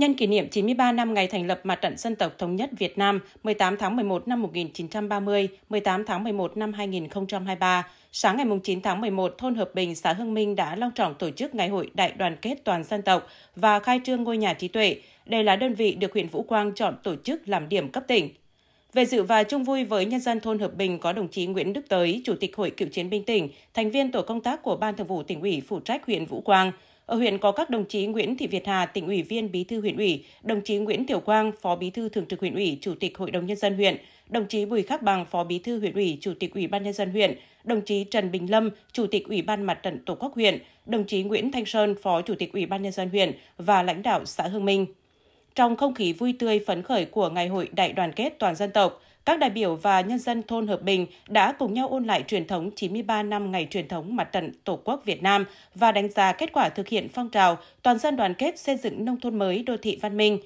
nhân kỷ niệm 93 năm ngày thành lập Mặt trận Dân tộc Thống nhất Việt Nam 18 tháng 11 năm 1930, 18 tháng 11 năm 2023, sáng ngày 9 tháng 11, thôn Hợp Bình, xã Hưng Minh đã long trọng tổ chức Ngày hội Đại đoàn kết toàn dân tộc và khai trương ngôi nhà trí tuệ. Đây là đơn vị được huyện Vũ Quang chọn tổ chức làm điểm cấp tỉnh. Về dự và chung vui với nhân dân thôn Hợp Bình có đồng chí Nguyễn Đức Tới, Chủ tịch Hội Cựu chiến binh tỉnh, thành viên tổ công tác của Ban Thường vụ tỉnh ủy phụ trách huyện Vũ Quang, ở huyện có các đồng chí Nguyễn Thị Việt Hà, tỉnh ủy viên Bí thư huyện ủy, đồng chí Nguyễn Tiểu Quang, Phó Bí thư Thường trực huyện ủy, Chủ tịch Hội đồng nhân dân huyện, đồng chí Bùi Khắc Bằng, Phó Bí thư huyện ủy, Chủ tịch Ủy ban nhân dân huyện, đồng chí Trần Bình Lâm, Chủ tịch Ủy ban Mặt trận Tổ quốc huyện, đồng chí Nguyễn Thanh Sơn, Phó Chủ tịch Ủy ban nhân dân huyện và lãnh đạo xã Hương Minh. Trong không khí vui tươi phấn khởi của Ngày hội Đại đoàn kết toàn dân tộc, các đại biểu và nhân dân thôn Hợp Bình đã cùng nhau ôn lại truyền thống 93 năm ngày truyền thống mặt trận Tổ quốc Việt Nam và đánh giá kết quả thực hiện phong trào toàn dân đoàn kết xây dựng nông thôn mới đô thị văn minh.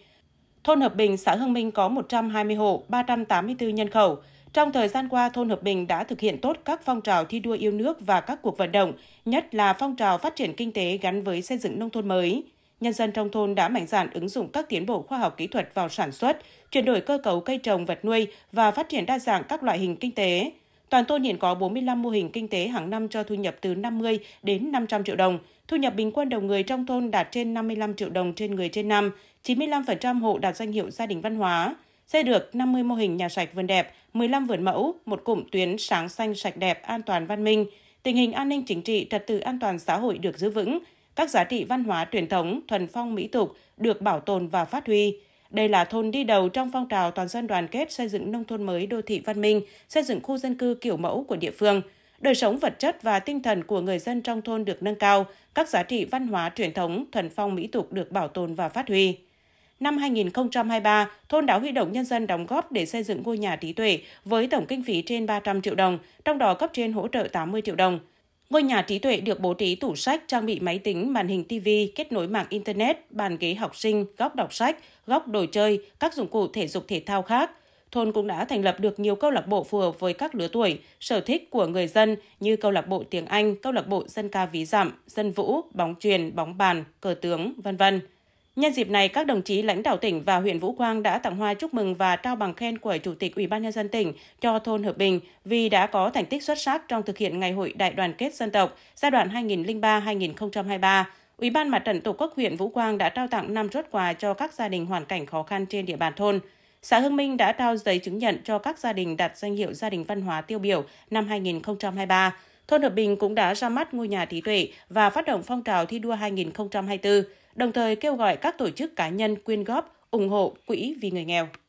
Thôn Hợp Bình, xã Hưng Minh có 120 hộ, 384 nhân khẩu. Trong thời gian qua, thôn Hợp Bình đã thực hiện tốt các phong trào thi đua yêu nước và các cuộc vận động, nhất là phong trào phát triển kinh tế gắn với xây dựng nông thôn mới nhân dân trong thôn đã mạnh dạn ứng dụng các tiến bộ khoa học kỹ thuật vào sản xuất, chuyển đổi cơ cấu cây trồng vật nuôi và phát triển đa dạng các loại hình kinh tế. Toàn thôn hiện có 45 mô hình kinh tế hàng năm cho thu nhập từ 50 đến 500 triệu đồng. Thu nhập bình quân đầu người trong thôn đạt trên 55 triệu đồng trên người trên năm, 95% hộ đạt danh hiệu gia đình văn hóa. Xây được 50 mô hình nhà sạch vườn đẹp, 15 vườn mẫu, một cụm tuyến sáng xanh sạch đẹp an toàn văn minh. Tình hình an ninh chính trị, trật tự an toàn xã hội được giữ vững, các giá trị văn hóa truyền thống, thuần phong mỹ tục được bảo tồn và phát huy. Đây là thôn đi đầu trong phong trào toàn dân đoàn kết xây dựng nông thôn mới đô thị văn minh, xây dựng khu dân cư kiểu mẫu của địa phương. Đời sống vật chất và tinh thần của người dân trong thôn được nâng cao, các giá trị văn hóa truyền thống, thuần phong mỹ tục được bảo tồn và phát huy. Năm 2023, thôn đã huy động nhân dân đóng góp để xây dựng ngôi nhà trí tuệ với tổng kinh phí trên 300 triệu đồng, trong đó cấp trên hỗ trợ 80 triệu đồng. Ngôi nhà trí tuệ được bố trí tủ sách, trang bị máy tính, màn hình TV, kết nối mạng Internet, bàn ghế học sinh, góc đọc sách, góc đồ chơi, các dụng cụ thể dục thể thao khác. Thôn cũng đã thành lập được nhiều câu lạc bộ phù hợp với các lứa tuổi, sở thích của người dân như câu lạc bộ tiếng Anh, câu lạc bộ dân ca ví dặm, dân vũ, bóng truyền, bóng bàn, cờ tướng, vân vân. Nhân dịp này, các đồng chí lãnh đạo tỉnh và huyện Vũ Quang đã tặng hoa chúc mừng và trao bằng khen của Chủ tịch Ủy ban nhân dân tỉnh cho thôn Hợp Bình vì đã có thành tích xuất sắc trong thực hiện Ngày hội Đại đoàn kết dân tộc giai đoạn 2003-2023. Ủy ban Mặt trận Tổ quốc huyện Vũ Quang đã trao tặng 5 suất quà cho các gia đình hoàn cảnh khó khăn trên địa bàn thôn. Xã Hưng Minh đã trao giấy chứng nhận cho các gia đình đạt danh hiệu gia đình văn hóa tiêu biểu năm 2023. Thôn Hợp Bình cũng đã ra mắt ngôi nhà trí tuệ và phát động phong trào thi đua 2024 đồng thời kêu gọi các tổ chức cá nhân quyên góp, ủng hộ quỹ vì người nghèo.